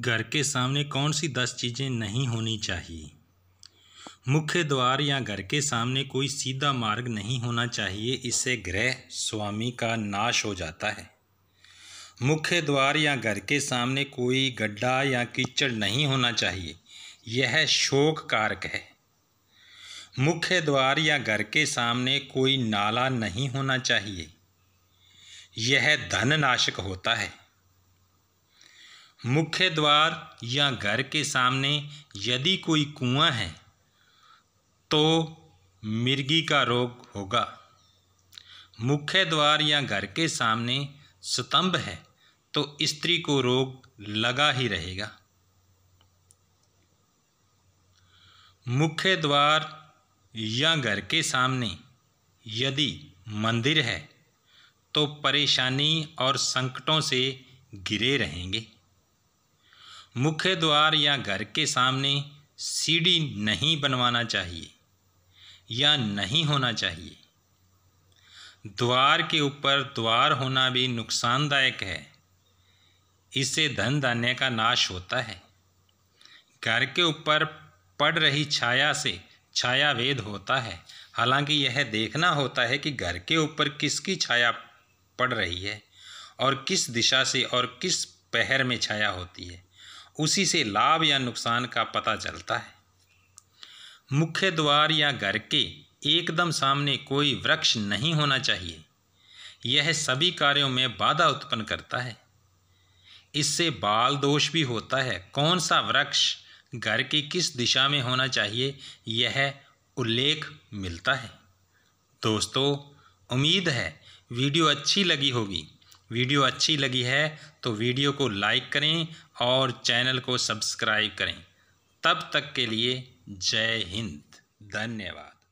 घर के सामने कौन सी दस चीज़ें नहीं होनी चाहिए मुख्य द्वार या घर के सामने कोई सीधा मार्ग नहीं होना चाहिए इससे गृह स्वामी का नाश हो जाता है मुख्य द्वार या घर के सामने कोई गड्ढा या कीचड़ नहीं होना चाहिए यह शोक कारक है मुख्य द्वार या घर के सामने कोई नाला नहीं होना चाहिए यह धन नाशक होता है मुख्य द्वार या घर के सामने यदि कोई कुआं है तो मिर्गी का रोग होगा मुख्य द्वार या घर के सामने स्तंभ है तो स्त्री को रोग लगा ही रहेगा मुख्य द्वार या घर के सामने यदि मंदिर है तो परेशानी और संकटों से घिरे रहेंगे मुख्य द्वार या घर के सामने सीढ़ी नहीं बनवाना चाहिए या नहीं होना चाहिए द्वार के ऊपर द्वार होना भी नुकसानदायक है इससे धन धान्य का नाश होता है घर के ऊपर पड़ रही छाया से छाया वेद होता है हालांकि यह देखना होता है कि घर के ऊपर किसकी छाया पड़ रही है और किस दिशा से और किस पहर में छाया होती है उसी से लाभ या नुकसान का पता चलता है मुख्य द्वार या घर के एकदम सामने कोई वृक्ष नहीं होना चाहिए यह सभी कार्यों में बाधा उत्पन्न करता है इससे बाल दोष भी होता है कौन सा वृक्ष घर के किस दिशा में होना चाहिए यह उल्लेख मिलता है दोस्तों उम्मीद है वीडियो अच्छी लगी होगी वीडियो अच्छी लगी है तो वीडियो को लाइक करें और चैनल को सब्सक्राइब करें तब तक के लिए जय हिंद धन्यवाद